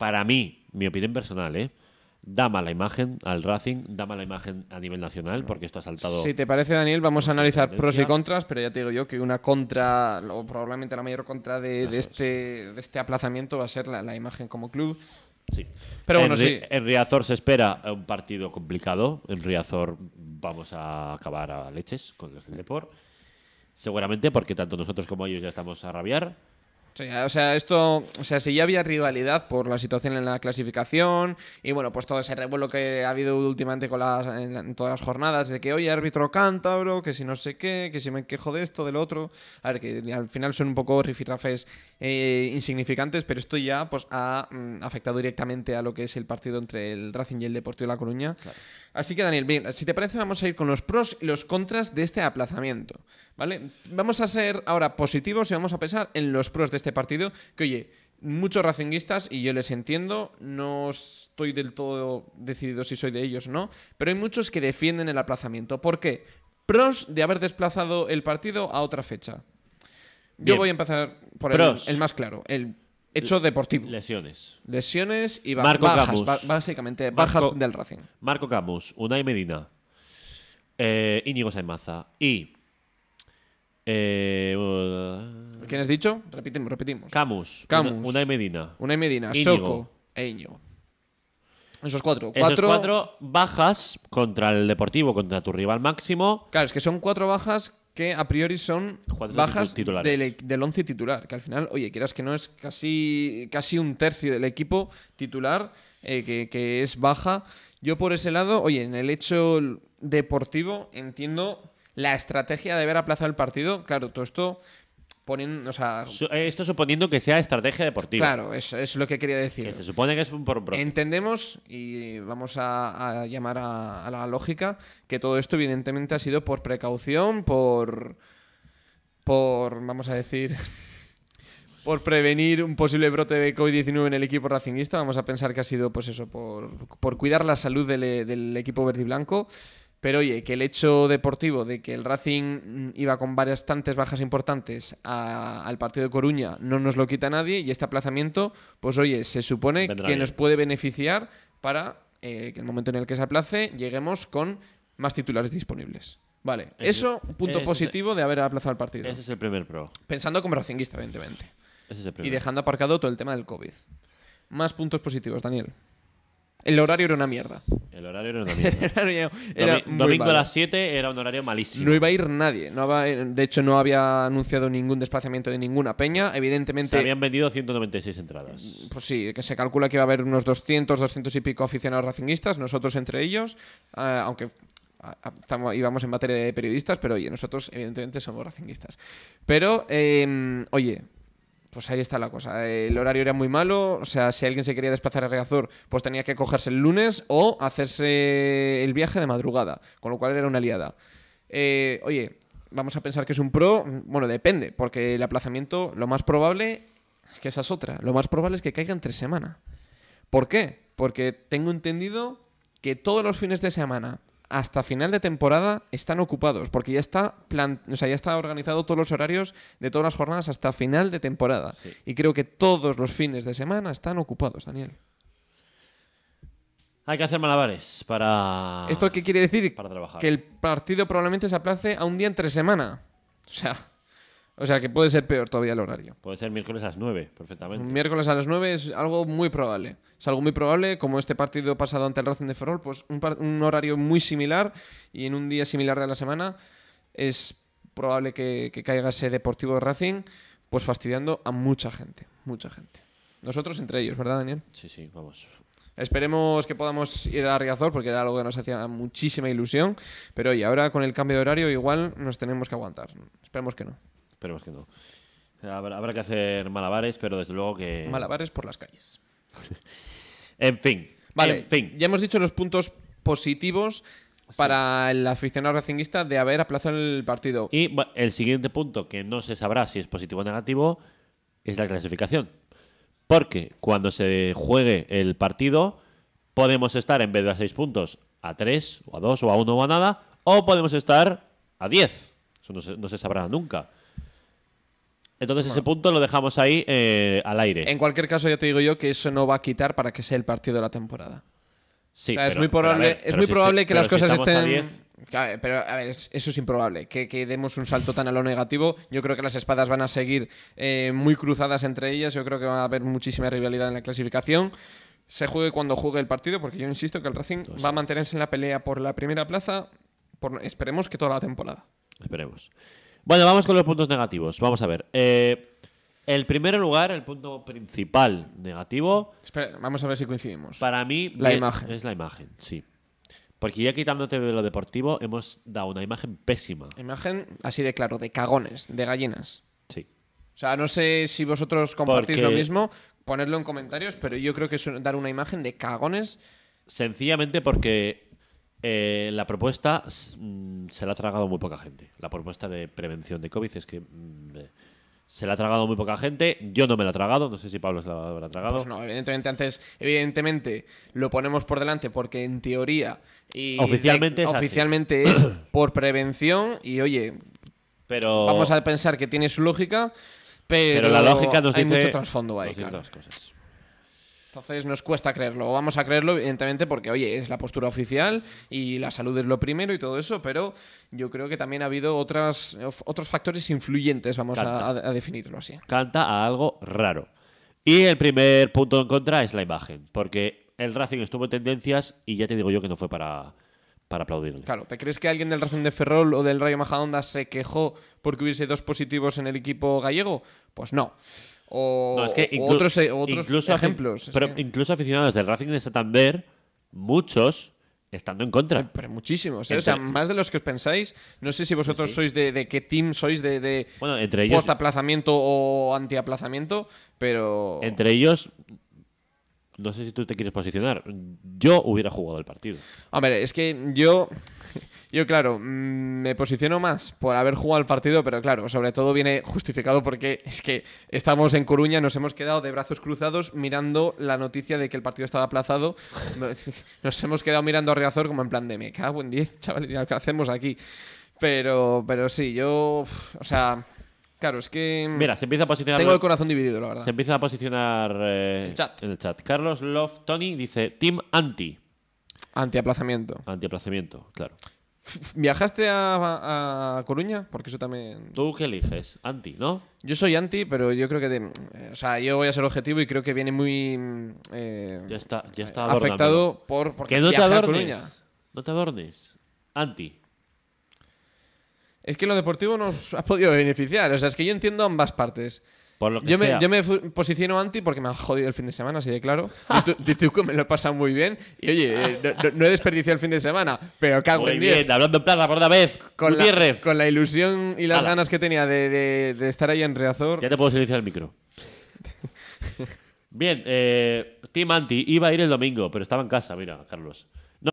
para mí, mi opinión personal, ¿eh? da mala imagen al Racing, da mala imagen a nivel nacional, porque esto ha saltado. Si te parece, Daniel, vamos a analizar pros y contras, pero ya te digo yo que una contra, o probablemente la mayor contra de, este, de este aplazamiento va a ser la, imagen como club. Sí. Pero bueno, en, sí. Riazor se espera un partido complicado. En Riazor vamos a acabar a leches con los del Seguramente, porque tanto nosotros como ellos ya estamos a rabiar o sea, esto, o sea, si ya había rivalidad por la situación en la clasificación y bueno, pues todo ese revuelo que ha habido últimamente con las, en, todas las jornadas de que, hoy árbitro cántabro, que si no sé qué, que si me quejo de esto, del otro. A ver, que al final son un poco rifirrafes eh, insignificantes, pero esto ya pues ha mm, afectado directamente a lo que es el partido entre el Racing y el Deportivo La Coruña. Así que, Daniel, si te parece, vamos a ir con los pros y los contras de este aplazamiento. ¿Vale? Vamos a ser ahora positivos y vamos a pensar en los pros de este partido, que oye, muchos racinguistas, y yo les entiendo, no estoy del todo decidido si soy de ellos o no, pero hay muchos que defienden el aplazamiento. ¿Por qué? Pros de haber desplazado el partido a otra fecha. Yo voy a empezar por el, más claro, el hecho deportivo. Lesiones. Lesiones y bajas, básicamente bajas del Racing. Marco Camus, Unai Medina, eh, Íñigo Saimaza y eh, uh, ¿Quién has dicho? Repetimos. repetimos. Camus. Una, y Medina. una y Medina. Soco e Esos cuatro. Esos cuatro... bajas contra el Deportivo, contra tu rival máximo. Claro, es que son cuatro bajas que a priori son bajas del, e-, del once titular. Que al final, oye, quieras que no, es casi, casi un tercio del equipo titular eh, que es baja. Yo por ese lado, oye, en el hecho deportivo entiendo la estrategia de haber aplazado el partido, claro, todo esto Poniendo, eh, Esto suponiendo que sea estrategia deportiva. Claro, eso es lo que quería decir. se supone que es por un Entendemos, y vamos a, llamar a, la lógica, que todo esto evidentemente ha sido por precaución, por. por. vamos a decir. por prevenir un posible brote de COVID-19 en el equipo racinguista. Vamos a pensar que ha sido, pues eso, por, por cuidar la salud del, del equipo verde y blanco. Pero oye, que el hecho deportivo de que el Racing iba con varias tantas bajas importantes al partido de Coruña no nos lo quita nadie y este aplazamiento, pues oye, se supone que nos puede beneficiar para eh, que el momento en el que se aplace lleguemos con más titulares disponibles. Vale, eso, punto positivo de haber aplazado el partido. Ese es el primer pro. Pensando como racinguista, evidentemente. Y dejando aparcado todo el tema del COVID. Más puntos positivos, Daniel. El horario era una mierda. El horario era una mierda. domingo a las 7 era un horario malísimo. No iba a ir nadie. Eh, de hecho, no había anunciado ningún desplazamiento de ninguna peña. Evidentemente. Se habían vendido 196 entradas. Pues sí, que se calcula que iba a haber unos 200, 200 y pico aficionados racinguistas, nosotros entre ellos. Eh, aunque Estamos, íbamos en materia de periodistas, pero oye, nosotros evidentemente somos racinguistas. Pero, em, oye, pues ahí está la cosa. El horario era muy malo, o sea, si alguien se quería desplazar a Regazor, pues tenía que cogerse el lunes o hacerse el viaje de madrugada, con lo cual era una liada. Eh, oye, vamos a pensar que es un pro, bueno, depende, porque el aplazamiento lo más probable es que esa es otra, lo más probable es que caiga entre semana. ¿Por qué? Porque tengo entendido que todos los fines de semana hasta final de temporada están ocupados, porque ya está, o sea, ya está organizado todos los horarios de todas las jornadas hasta final de temporada. Y creo que todos los fines de semana están ocupados, Daniel. Hay que hacer malabares para... ¿Esto qué quiere decir? Para trabajar. Que el partido probablemente se aplace a un día entre semana. O sea... O sea que puede ser peor todavía el horario. Puede ser miércoles a las 9, perfectamente. Miércoles a las 9 es algo muy probable. Es algo muy probable, como este partido pasado ante el Racing de Ferrol, pues un, horario muy similar y en un día similar de la semana es probable que, caiga ese Deportivo de Racing, pues fastidiando a mucha gente, mucha gente. Nosotros entre ellos, ¿verdad, Daniel? Sí, sí, vamos. Esperemos que podamos ir a Riazor porque era algo que nos hacía muchísima ilusión. Pero oye, ahora con el cambio de horario igual nos tenemos que aguantar. Esperemos que no esperemos que no. Habrá, que hacer malabares, pero desde luego que. Malabares por las calles. en fin. Vale, en fin. Ya hemos dicho los puntos positivos para el aficionado racinguista de haber aplazado el partido. Y el siguiente punto, que no se sabrá si es positivo o negativo, es la clasificación. Porque cuando se juegue el partido, podemos estar en vez de a seis puntos, a tres o a dos o a uno o a nada, o podemos estar a diez Eso no se sabrá nunca. Entonces ese punto lo dejamos ahí eh, al aire. En cualquier caso, ya te digo yo que eso no va a quitar para que sea el partido de la temporada. Sí, es muy probable, es muy probable que las cosas estén... pero a ver, eso es improbable. Que, demos un salto tan a lo negativo. Yo creo que las espadas van a seguir eh, muy cruzadas entre ellas. Yo creo que va a haber muchísima rivalidad en la clasificación. Se juegue cuando juegue el partido, porque yo insisto que el Racing pues va a mantenerse en la pelea por la primera plaza. esperemos que toda la temporada. Esperemos. Bueno, vamos con los puntos negativos. Vamos a ver. Eh, el primer lugar, el punto principal negativo. Espera, vamos a ver si coincidimos. Para mí, la imagen. Es la imagen, sí. Porque ya quitándote de lo deportivo, hemos dado una imagen pésima. Imagen, así de claro, de cagones, de gallinas. Sí. O sea, no sé si vosotros compartís lo mismo, ponedlo en comentarios, pero yo creo que es dar una imagen de cagones. Sencillamente porque eh, la propuesta mm, se la ha tragado muy poca gente. La propuesta de prevención de COVID es que mm, eh, se la ha tragado muy poca gente. Yo no me la he tragado. No sé si Pablo se la habrá tragado. Pues no, evidentemente antes, evidentemente lo ponemos por delante porque en teoría y oficialmente, es, por prevención y oye, pero vamos a pensar que tiene su lógica, pero, la lógica hay mucho trasfondo ahí. cosas. Entonces nos cuesta creerlo. Vamos a creerlo, evidentemente, porque, oye, es la postura oficial y la salud es lo primero y todo eso, pero yo creo que también ha habido otras, otros factores influyentes, vamos a, definirlo así. Canta a algo raro. Y el primer punto en contra es la imagen, porque el Racing estuvo en tendencias y ya te digo yo que no fue para, para aplaudirle. Claro, ¿te crees que alguien del Racing de Ferrol o del Rayo Majadonda se quejó porque hubiese dos positivos en el equipo gallego? Pues no. E-, o, otros, otros incluso ejemplos. Pero incluso aficionados del Racing de Santander, muchos estando en contra. Pero muchísimos, ¿eh? o sea, más de los que os pensáis. No sé si vosotros sois de, qué team sois, de, de post-aplazamiento o anti-aplazamiento, pero... Entre ellos... No sé si tú te quieres posicionar. Yo hubiera jugado el partido. A ver, es que yo yo, claro, mm, me posiciono más por haber jugado el partido, pero claro, sobre todo viene justificado porque es que estamos en Coruña, nos hemos quedado de brazos cruzados mirando la noticia de que el partido estaba aplazado. Nos hemos quedado mirando a Riazor como en plan de me cago en 10, chavales, ¿qué hacemos aquí? Pero, pero sí, yo. O sea. Claro, es que. Mm, Mira, se empieza a posicionar. Tengo el corazón dividido, la verdad. Se empieza a posicionar. Eh, el chat. En el chat. Carlos Love Tony dice: Team Anti. aplazamiento. anti aplazamiento claro. ¿Viajaste a, Coruña? Porque eso también. ¿Tú qué eliges? Anti, ¿no? Yo soy anti, pero yo creo que. o sea, yo voy a ser objetivo y creo que viene muy. Eh, ya está, ya está afectado por. que no te adornes. No te adornes. Anti. Es que lo deportivo nos ha podido beneficiar. O sea, es que yo entiendo ambas partes yo, Me, yo, Me, posiciono anti porque me ha jodido el fin de semana, así de claro. me lo he pasado muy bien. Y oye, eh, no, he desperdiciado el fin de semana, pero cago muy en bien, hablando en plaza por una vez. Con la, con la, ilusión y las ganas que tenía de, estar ahí en Reazor. Ya te puedo silenciar el micro. bien, eh, Team Anti iba a ir el domingo, pero estaba en casa, mira, Carlos.